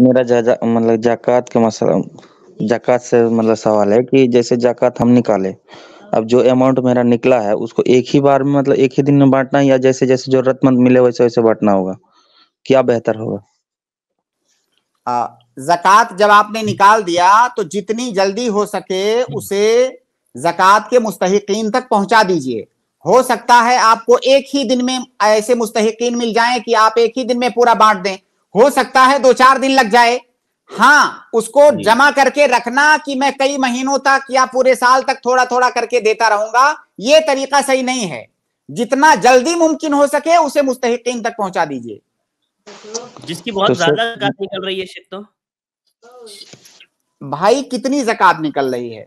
मेरा जा, मतलब जकत का मसला जकत से मतलब सवाल है कि जैसे जकत हम निकाले अब जो अमाउंट मेरा निकला है उसको एक ही बार में मतलब एक ही दिन में बांटना या जैसे जैसे जरूरतमंद मिले वैसे वैसे बांटना होगा क्या बेहतर होगा जक़ात जब आपने निकाल दिया तो जितनी जल्दी हो सके उसे जक़ात के मुस्तकिन तक पहुंचा दीजिए हो सकता है आपको एक ही दिन में ऐसे मुस्तकिन मिल जाएं कि आप एक ही दिन में पूरा बांट दें हो सकता है दो चार दिन लग जाए हाँ उसको जमा करके रखना कि मैं कई महीनों तक या पूरे साल तक थोड़ा थोड़ा करके देता रहूंगा ये तरीका सही नहीं है जितना जल्दी मुमकिन हो सके उसे मुस्तकिन तक पहुंचा दीजिए जिसकी बहुत तो ज्यादा जकत निकल रही है तो भाई कितनी जकत निकल रही है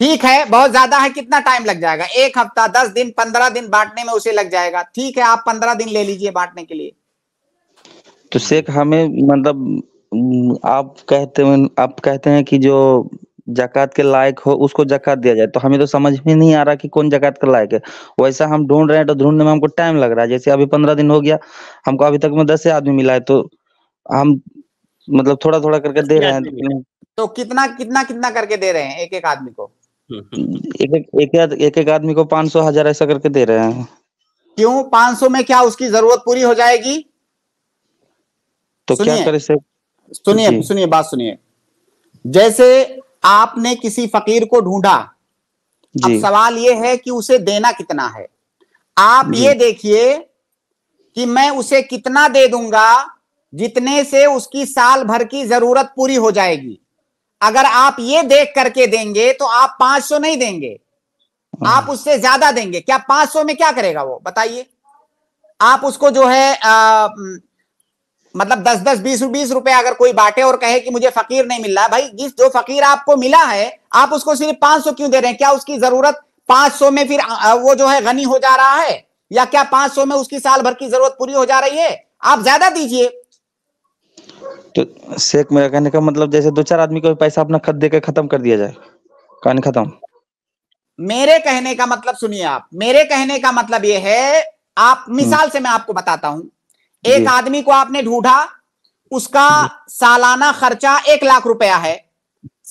ठीक है बहुत ज्यादा है कितना टाइम लग जाएगा एक हफ्ता दस दिन पंद्रह दिन बांटने में उसे लग जाएगा ठीक है आप पंद्रह दिन ले लीजिए बांटने के लिए तो शेख हमें मतलब आप कहते हैं आप कहते हैं कि जो जक़ात के लायक हो उसको जक़ात दिया जाए तो हमें तो समझ में नहीं आ रहा कि कौन जक़ात के लायक है वैसा हम ढूंढ रहे हैं तो ढूंढने में हमको टाइम लग रहा है जैसे अभी पंद्रह दिन हो गया हमको अभी तक में दस आदमी मिला है तो हम मतलब थोड़ा थोड़ा करके दे रहे हैं तो कितना कितना कितना करके दे रहे हैं एक एक आदमी को एक एक एक आदमी को पाँच सौ हजार ऐसा करके दे रहे हैं क्यों पाँच सौ में क्या उसकी जरूरत पूरी हो जाएगी तो क्या करे सर सुनिए सुनिए बात सुनिए जैसे आपने किसी फकीर को ढूंढा अब सवाल यह है कि उसे देना कितना है आप ये देखिए कि मैं उसे कितना दे दूंगा जितने से उसकी साल भर की जरूरत पूरी हो जाएगी अगर आप ये देख करके देंगे तो आप पांच सौ नहीं देंगे हाँ। आप उससे ज्यादा देंगे क्या पांच सौ में क्या करेगा वो बताइए आप उसको जो है आ, मतलब दस दस बीस बीस रुपए अगर कोई बांटे और कहे कि मुझे फकीर नहीं मिल रहा भाई जिस जो फकीर आपको मिला है आप उसको सिर्फ पांच सौ क्यों दे रहे हैं क्या उसकी जरूरत पांच सौ में फिर वो जो है गनी हो जा रहा है या क्या पांच सौ में उसकी साल भर की जरूरत पूरी हो जा रही है आप ज्यादा दीजिए तो शेख मेरा कहने का मतलब जैसे दो चार आदमी को पैसा अपना खत देकर खत्म कर दिया जाए कहानी खत्म मेरे कहने का मतलब सुनिए आप मेरे कहने का मतलब ये है आप मिसाल से मैं आपको बताता हूं एक आदमी को आपने ढूंढा उसका सालाना खर्चा एक लाख रुपया है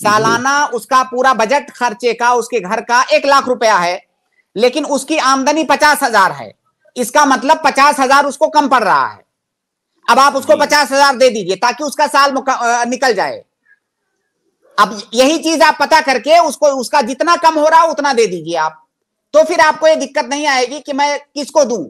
सालाना उसका पूरा बजट खर्चे का उसके घर का एक लाख रुपया है लेकिन उसकी आमदनी पचास हजार है इसका मतलब पचास हजार उसको कम पड़ रहा है अब आप उसको पचास हजार दे दीजिए ताकि उसका साल निकल जाए अब यही चीज आप पता करके उसको उसका जितना कम हो रहा उतना दे दीजिए आप तो फिर आपको ये दिक्कत नहीं आएगी कि मैं किसको दूं